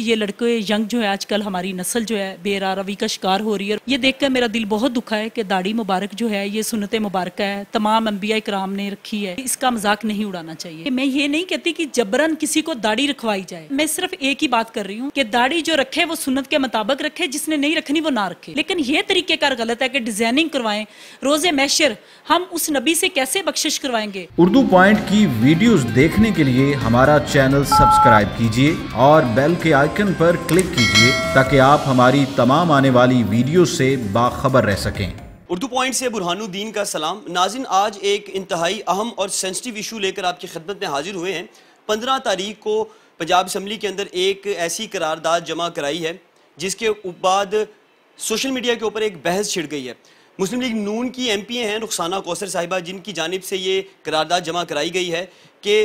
ये लड़के यंग जो है आजकल हमारी नस्ल जो है बेरा रवि का शिकार हो रही है ये देखकर मेरा दिल बहुत दुखा है कि दाढ़ी मुबारक जो है ये सुनते मुबारक है तमाम अम्बिया इक्राम ने रखी है इसका मजाक नहीं उड़ाना चाहिए मैं ये नहीं कहती कि जबरन किसी को दाढ़ी रखवाई जाए मैं सिर्फ एक ही बात कर रही हूँ की दाढ़ी जो रखे वो सुनत के मुताबिक रखे जिसने नहीं रखनी वो ना रखे लेकिन ये तरीके कार गलत है की डिजाइनिंग करवाए रोजे मैशर हम उस नबी से कैसे बख्शिश करवाएंगे उर्दू पॉइंट की वीडियो देखने के लिए हमारा चैनल सब्सक्राइब कीजिए और बेल के आइकन पर क्लिक कीजिए ताकि आप हमारी तमाम आने वाली वीडियो से बाखबर रह सकें उर्दू पॉइंट से बुरहानुद्दीन का सलाम नाजिन आज एक इंतहाई अहम और सेंसिटिव इशू लेकर आपकी खदमत में हाजिर हुए हैं पंद्रह तारीख को पंजाब असम्बली के अंदर एक ऐसी करारदाद जमा कराई है जिसके बाद सोशल मीडिया के ऊपर एक बहस छिड़ गई है मुस्लिम लीग नून की एम पी ए हैं रुखसाना कौसर साहिबा जिनकी जानब से ये करारदाद जमा कराई गई है कि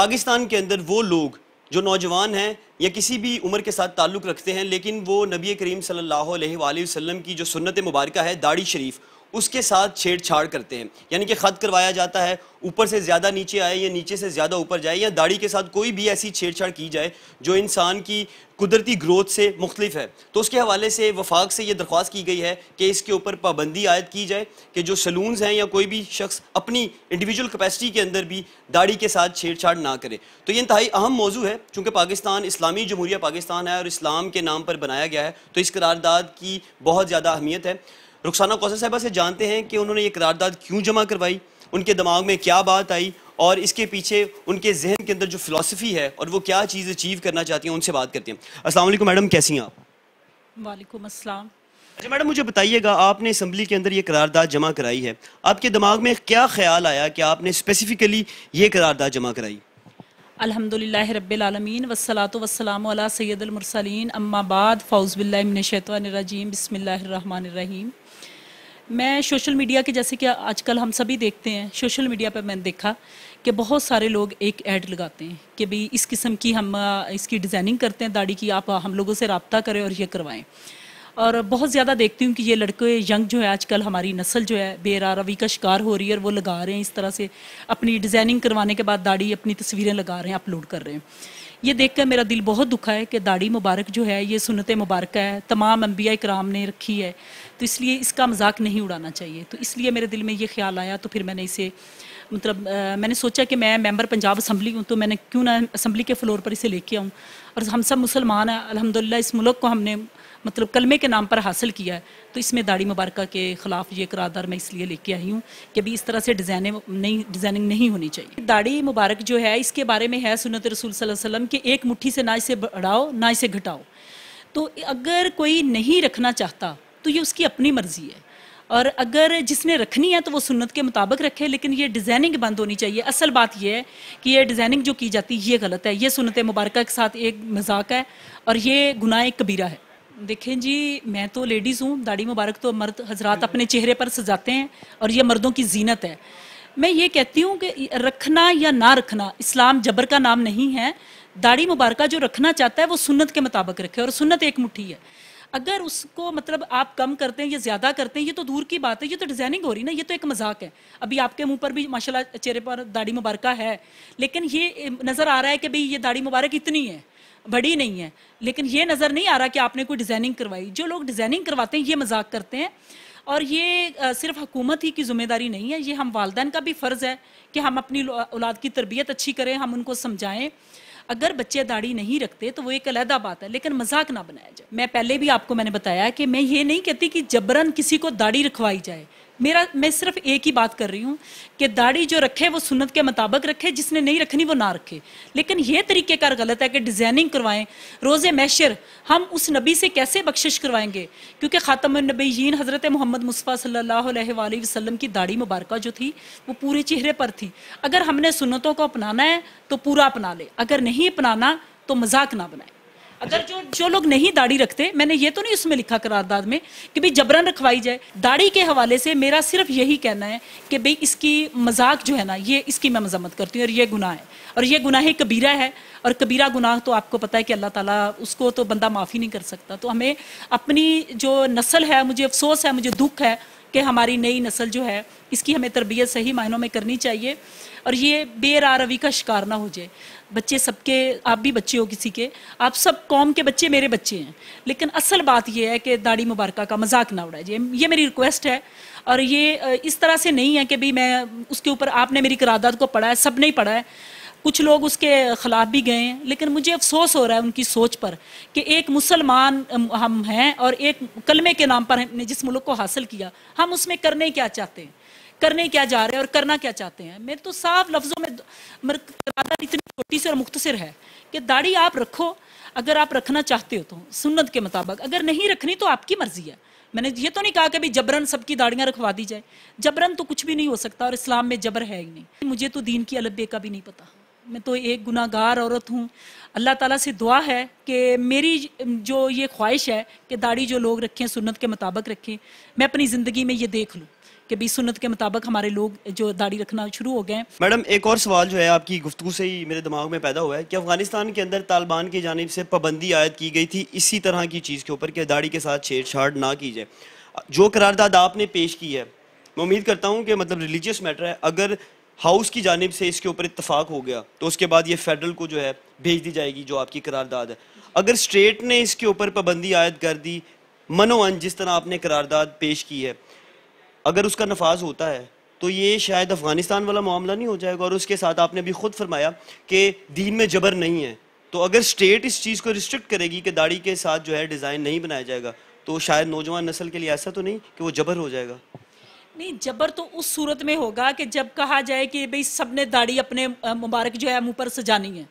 पाकिस्तान के अंदर वो लोग जो नौजवान हैं या किसी भी उम्र के साथ ताल्लुक़ रखते हैं लेकिन वो नबी करीम सल्लल्लाहु अलैहि वसल्लम की जो सुन्नत मुबारक है दाढ़ी शरीफ उसके साथ छेड़छाड़ करते हैं यानी कि ख़त करवाया जाता है ऊपर से ज़्यादा नीचे आए या नीचे से ज़्यादा ऊपर जाए या दाढ़ी के साथ कोई भी ऐसी छेड़छाड़ की जाए जो इंसान की कुदरती ग्रोथ से मुख्तलिफ है तो उसके हवाले से वफाक से ये दरख्वास्त की गई है कि इसके ऊपर पाबंदी आयद की जाए कि जो सलूनस हैं या कोई भी शख्स अपनी इंडिविजुअल कैपेसिटी के अंदर भी दाढ़ी के साथ छेड़छाड़ ना करे तो ये इंतहाई अहम मौजू है चूँकि पाकिस्तान इस्लामी जमहूरिया पाकिस्तान है और इस्लाम के नाम पर बनाया गया है तो इस करारदादा की बहुत ज़्यादा अहमियत है रुखसाना कौसा साहबा से जानते हैं कि उन्होंने ये करारदाद क्यों जमा करवाई उनके दिमाग में क्या बात आई और इसके पीछे उनके जहन के अंदर जो फिलासफी है और वो क्या चीज़ अचीव करना चाहती हैं उनसे बात करते हैं असल मैडम कैसी हैं आप वालेकुम अस्सलाम अच्छा मैडम मुझे बताइएगा आपने असम्बली के अंदर ये करारदाद जमा कराई है आपके दिमाग में क्या ख्याल आया कि आपने स्पेसिफिकली ये करारदाद जमा कराई अलहमदिल्ला रबालमीन वसलात वसलाम सैदमरसलिन अम्माबाद फ़ौज़बिल्लाशैतवानरजीम बसमीम मैं सोशल मीडिया के जैसे कि आजकल हम सभी देखते हैं सोशल मीडिया पर मैंने देखा कि बहुत सारे लोग एक ऐड लगाते हैं कि भाई इस किस्म की हम इसकी डिज़ाइनिंग करते हैं दाढ़ी की आप हम लोगों से रबता करें और यह करवाएँ और बहुत ज़्यादा देखती हूँ कि ये लड़के यंग जो है आजकल हमारी नस्ल जो है बेरारवी का शिकार हो रही है और वो लगा रहे हैं इस तरह से अपनी डिज़ाइनिंग करवाने के बाद दाढ़ी अपनी तस्वीरें लगा रहे हैं अपलोड कर रहे हैं ये देख कर मेरा दिल बहुत दुखा है कि दाढ़ी मुबारक जो है ये सुनत मुबारक है तमाम अम्बिया कराम ने रखी है तो इसलिए इसका मजाक नहीं उड़ाना चाहिए तो इसलिए मेरे दिल में ये ख्याल आया तो फिर मैंने इसे मतलब आ, मैंने सोचा कि मैं मेंबर पंजाब असम्बली हूँ तो मैंने क्यों ना असम्बली के फ्लोर पर इसे लेके आऊँ और हम सब मुसलमान हैं अलहमदिल्ला इस मुल्क को हमने मतलब कलमे के नाम पर हासिल किया है तो इसमें दाढ़ी मुबारक के ख़िलाफ़ ये करारदार मैं इसलिए लेके आई हूँ कि अभी इस तरह से डिजाइन नहीं डिज़ाइनिंग नहीं होनी चाहिए दाढ़ी मुबारक जो है इसके बारे में है सुनत रसूल वसम कि एक मुठ्ठी से ना इसे बढ़ाओ ना इसे घटाओ तो अगर कोई नहीं रखना चाहता तो ये उसकी अपनी मर्ज़ी है और अगर जिसने रखनी है तो वो सुन्नत के मुताबिक रखे लेकिन ये डिज़ाइनिंग बंद होनी चाहिए असल बात यह है कि ये डिज़ाइनिंग जो की जाती है ये गलत है ये सुनत मुबारक के साथ एक मजाक है और ये गुनाह कबीरा है देखें जी मैं तो लेडीज़ हूँ दाढ़ी मुबारक तो मर्द हजरात अपने चेहरे पर सजाते हैं और ये मर्दों की जीनत है मैं ये कहती हूँ कि रखना या ना रखना इस्लाम जबर का नाम नहीं है दाढ़ी मुबारक जो रखना चाहता है वो सुन्नत के मुताबिक रखे और सुन्नत एक मुट्ठी है अगर उसको मतलब आप कम करते हैं या ज़्यादा करते हैं ये तो दूर की बात है ये तो डिज़ाइनिंग हो रही ना ये तो एक मजाक है अभी आपके मुंह पर भी माशाल्लाह चेहरे पर दाढ़ी मुबारक है लेकिन ये नज़र आ रहा है कि भाई ये दाढ़ी मुबारक इतनी है बड़ी नहीं है लेकिन ये नज़र नहीं आ रहा कि आपने कोई डिज़ाइनिंग करवाई जो लोग डिज़ाइनिंग करवाते हैं ये मजाक करते हैं और ये सिर्फ हुकूमत ही की जिम्मेदारी नहीं है ये हम वालदेन का भी फ़र्ज़ है कि हम अपनी औलाद की तरबियत अच्छी करें हम उनको समझाएं अगर बच्चे दाढ़ी नहीं रखते तो वो एक अलहदा बात है लेकिन मजाक ना बनाया जाए मैं पहले भी आपको मैंने बताया कि मैं ये नहीं कहती कि जबरन किसी को दाढ़ी रखवाई जाए मेरा मैं सिर्फ एक ही बात कर रही हूँ कि दाढ़ी जो रखे वो सुन्नत के मुताबिक रखे जिसने नहीं रखनी वो ना रखे लेकिन ये तरीक़ेकार गलत है कि डिज़ाइनिंग करवाएं रोज़ मैशर हम उस नबी से कैसे बख्शिश करवाएंगे क्योंकि ख़ातम नबीन हज़रत मोहम्मद मुस्फ़ा सल्ला वसलम की दाढ़ी मुबारक जो थी वो पूरे चेहरे पर थी अगर हमने सुनतों को अपनाना है तो पूरा अपना ले अगर नहीं अपनाना तो मजाक ना बनाए अगर जो जो लोग नहीं दाढ़ी रखते मैंने ये तो नहीं उसमें लिखा करारदाद में कि भाई जबरन रखवाई जाए दाढ़ी के हवाले से मेरा सिर्फ यही कहना है कि भाई इसकी मजाक जो है ना ये इसकी मैं मजम्मत करती हूँ और ये गुनाह है और ये गुनाह कबीरा है और कबीरा गुनाह तो आपको पता है कि अल्लाह ताला उसको तो बंदा माफ़ी नहीं कर सकता तो हमें अपनी जो नस्ल है मुझे अफसोस है मुझे दुख है कि हमारी नई नस्ल जो है इसकी हमें तरबियत सही मायनों में करनी चाहिए और ये बेरारवी का शिकार ना हो जाए बच्चे सबके आप भी बच्चे हो किसी के आप सब कौम के बच्चे मेरे बच्चे हैं लेकिन असल बात यह है कि दाढ़ी मुबारक का मजाक ना उड़ाए जाए ये मेरी रिक्वेस्ट है और ये इस तरह से नहीं है कि भाई मैं उसके ऊपर आपने मेरी करारदाद को पढ़ा है सब नहीं पढ़ा है कुछ लोग उसके खिलाफ भी गए हैं लेकिन मुझे अफसोस हो रहा है उनकी सोच पर कि एक मुसलमान हम हैं और एक कलमे के नाम पर हमने जिस मुल्क को हासिल किया हम उसमें करने क्या चाहते हैं करने क्या जा रहे हैं और करना क्या चाहते हैं मेरे तो साफ लफ्ज़ों में इतनी छोटी सी और मुख्तसर है कि दाढ़ी आप रखो अगर आप रखना चाहते हो तो सुन्नत के मुताबिक अगर नहीं रखनी तो आपकी मर्जी है मैंने ये तो नहीं कहा कि भाई जबरन सबकी दाढ़ियाँ रखवा दी जाए जबरन तो कुछ भी नहीं हो सकता और इस्लाम में जबर है ही नहीं मुझे तो दीन की अलबे का भी नहीं पता मैं तो एक गुनागार औरत हूँ अल्लाह ताला से दुआ है कि मेरी जो ये ख्वाहिश है कि दाढ़ी जो लोग रखें सुन्नत के मुताबिक रखें मैं अपनी ज़िंदगी में ये देख लूँ कि भी सुन्नत के मुताबिक हमारे लोग जो दाढ़ी रखना शुरू हो गए मैडम एक और सवाल जो है आपकी गुफ्तु से ही मेरे दिमाग में पैदा हुआ है कि अफगानिस्तान के अंदर तालिबान की जानब से पाबंदी आयद की गई थी इसी तरह की चीज़ के ऊपर कि दाढ़ी के साथ छेड़छाड़ ना की जाए जो करारदादा आपने पेश की है मैं उम्मीद करता हूँ कि मतलब रिलीजियस मैटर है अगर हाउस की जानब से इसके ऊपर इतफाक़ हो गया तो उसके बाद ये फेडरल को जो है भेज दी जाएगी जो आपकी करारदाद है अगर स्टेट ने इसके ऊपर पाबंदी आयद कर दी मनोअन जिस तरह आपने करारदाद पेश की है अगर उसका नफाज होता है तो ये शायद अफ़गानिस्तान वाला मामला नहीं हो जाएगा और उसके साथ आपने भी ख़ुद फरमाया कि दीन में जबर नहीं है तो अगर स्टेट इस चीज़ को रिस्ट्रिक्ट करेगी कि दाढ़ी के साथ जो है डिज़ाइन नहीं बनाया जाएगा तो शायद नौजवान नस्ल के लिए ऐसा तो नहीं कि वो जबर हो जाएगा नहीं जबर तो उस सूरत में होगा कि जब कहा जाए कि भाई सबने दाढ़ी अपने मुबारक जो है मुंह पर सजानी है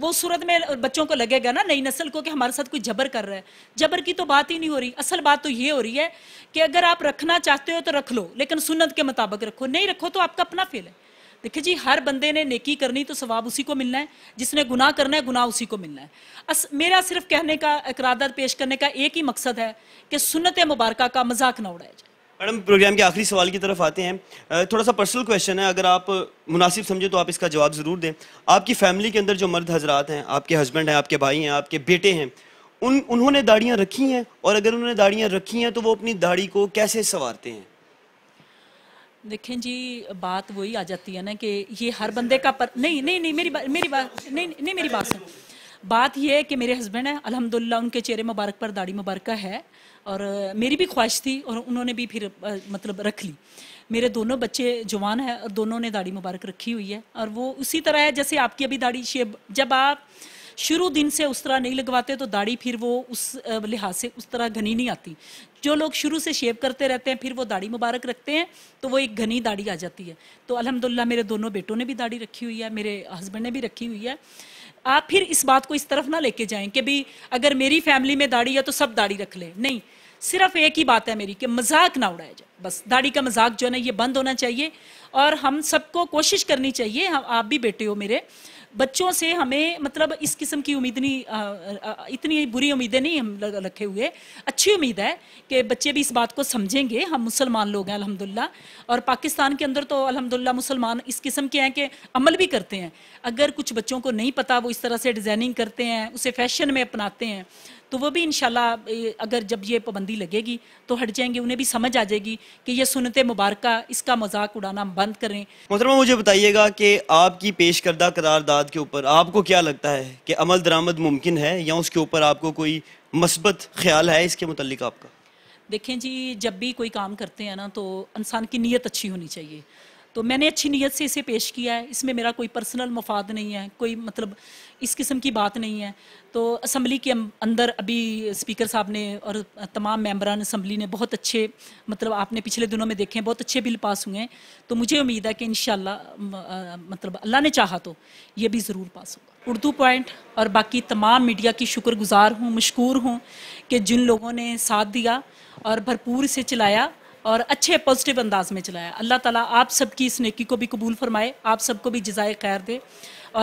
वो सूरत में बच्चों को लगेगा ना नई नस्ल को कि हमारे साथ कोई जबर कर रहा है जबर की तो बात ही नहीं हो रही असल बात तो ये हो रही है कि अगर आप रखना चाहते हो तो रख लो लेकिन सुन्नत के मुताबिक रखो नहीं रखो तो आपका अपना फेल है देखिए जी हर बंदे ने नेकी करनी तो सवाब उसी को मिलना है जिसने गुनाह करना है गुनाह उसी को मिलना है अस मेरा सिर्फ कहने का इकरारदार पेश करने का एक ही मकसद है कि सुनत मुबारक का मजाक ना उड़ाया जाए मैडम प्रोग्राम के आखिरी सवाल की तरफ आते हैं थोड़ा सा पर्सनल क्वेश्चन है अगर आप मुनासिब समझे तो आप इसका जवाब ज़रूर दें आपकी फैमिली के अंदर जो मर्द हजरात हैं आपके हस्बैंड हैं आपके भाई हैं आपके बेटे हैं उन उन्होंने दाढ़ियाँ रखी हैं और अगर उन्होंने दाढ़ियाँ रखी हैं तो वो अपनी दाढ़ी को कैसे संवारते हैं देखें जी बात वही आ जाती है ना कि ये हर बंदे का पर नहीं नहीं नहीं मेरी बात मेरी बात नहीं नहीं मेरी बात सुन बात यह है कि मेरे हस्बैंड हैं अलहमदिल्ला उनके चेहरे मुबारक पर दाढ़ी मुबारक है और मेरी भी ख्वाहिश थी और उन्होंने भी फिर मतलब रख ली मेरे दोनों बच्चे जवान हैं और दोनों ने दाढ़ी मुबारक रखी हुई है और वो उसी तरह है जैसे आपकी अभी दाढ़ी शेप जब आप शुरू दिन से उस तरह नहीं लगवाते तो दाढ़ी फिर वो उस लिहाज से उस तरह घनी नहीं आती जो लोग शुरू से शेव करते रहते हैं फिर वो दाढ़ी मुबारक रखते हैं तो वो एक घनी दाढ़ी आ जाती है तो अलहमदिल्ला मेरे दोनों बेटों ने भी दाढ़ी रखी हुई है मेरे हस्बैंड ने भी रखी हुई है आप फिर इस बात को इस तरफ ना लेके जाएं कि भी अगर मेरी फैमिली में दाढ़ी है तो सब दाढ़ी रख ले नहीं सिर्फ एक ही बात है मेरी कि मजाक ना उड़ाया जाए बस दाढ़ी का मजाक जो है ना ये बंद होना चाहिए और हम सबको कोशिश करनी चाहिए आप भी बेटे हो मेरे बच्चों से हमें मतलब इस किस्म की उम्मीद नहीं इतनी बुरी उम्मीदें नहीं हम रखे हुए अच्छी उम्मीद है कि बच्चे भी इस बात को समझेंगे हम मुसलमान लोग हैं अलहमदिल्ला और पाकिस्तान के अंदर तो अलहमदिल्ला मुसलमान इस किस्म के हैं कि अमल भी करते हैं अगर कुछ बच्चों को नहीं पता वो इस तरह से डिज़ाइनिंग करते हैं उसे फैशन में अपनाते हैं तो वो भी इन अगर जब ये पाबंदी लगेगी तो हट जाएंगे उन्हें भी समझ आ जाएगी कि ये सुनते मुबारक इसका मजाक उड़ाना बंद करें मोहतरमा मुझे बताइएगा कि आपकी पेश करदा करारदाद के ऊपर आपको क्या लगता है कि अमल दरामद मुमकिन है या उसके ऊपर आपको कोई मस्बत ख्याल है इसके मतलब आपका देखें जी जब भी कोई काम करते हैं ना तो इंसान की नीयत अच्छी होनी चाहिए तो मैंने अच्छी नीयत से इसे पेश किया है इसमें मेरा कोई पर्सनल मफाद नहीं है कोई मतलब इस किस्म की बात नहीं है तो असम्बली के अंदर अभी स्पीकर साहब ने और तमाम मेम्बरान असम्बली ने बहुत अच्छे मतलब आपने पिछले दिनों में देखे हैं बहुत अच्छे बिल पास हुए हैं तो मुझे उम्मीद है कि इन मतलब अल्लाह ने चाहा तो ये भी ज़रूर पास होगा उर्दू पॉइंट और बाकी तमाम मीडिया की शुक्रगुजार हूँ मशकूर हूँ कि जिन लोगों ने साथ दिया और भरपूर इसे चलाया और अच्छे पॉजिटिव अंदाज में चलाया अल्लाह ताला आप सबकी इस नेकी को भी कबूल फरमाए आप सबको भी जजाय खैर दे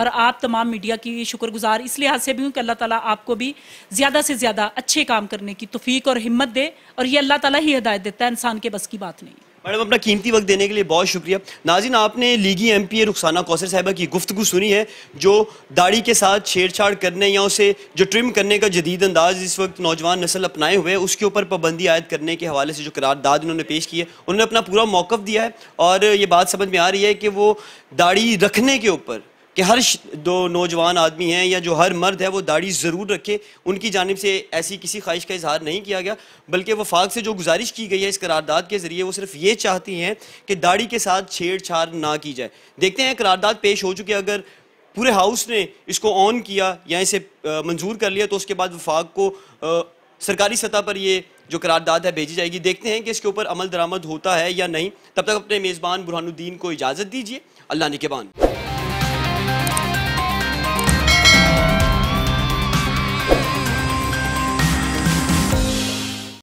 और आप तमाम मीडिया की शुक्रगुजार इस लिहाज से भी हूँ कि अल्लाह ताला आपको भी ज़्यादा से ज़्यादा अच्छे काम करने की तफीक और हिम्मत दे और ये अल्लाह ताला ही हिदायत देता है इंसान के बस की बात नहीं मैडम अपना कीमती वक्त देने के लिए बहुत शुक्रिया नाजिन आपने लीगी M P A Rukhsana Kausar साहबा की गुफ्तु सुनी है जो दाढ़ी के साथ छेड़छाड़ करने या उसे जो ट्रिम करने का जदीद अंदाज इस वक्त नौजवान नस्ल अपनाए हुए हैं उसके ऊपर पाबंदी आयद करने के हवाले से जो करारदाद उन्होंने पेश की है उन्होंने अपना पूरा मौक़ दिया है और ये बात समझ में आ रही है कि वो दाढ़ी रखने के ऊपर कि हर दो नौजवान आदमी हैं या जो हर मर्द है वो दाढ़ी ज़रूर रखे उनकी जानब से ऐसी किसी ख्वाहिश का इजहार नहीं किया गया बल्कि वफाक से जो गुजारिश की गई है इस करारदाद के ज़रिए वो सिर्फ ये चाहती हैं कि दाढ़ी के साथ छेड़छाड़ ना की जाए देखते हैं करारदाद पेश हो चुकी है अगर पूरे हाउस ने इसको ऑन किया या इसे मंजूर कर लिया तो उसके बाद वफाक को आ, सरकारी सतह पर ये जो करारदाद है भेजी जाएगी देखते हैं कि इसके ऊपर अमल दरामद होता है या नहीं तब तक अपने मेज़बान बुरहानुद्दीन को इजाज़त दीजिए अल्लाह निकेबान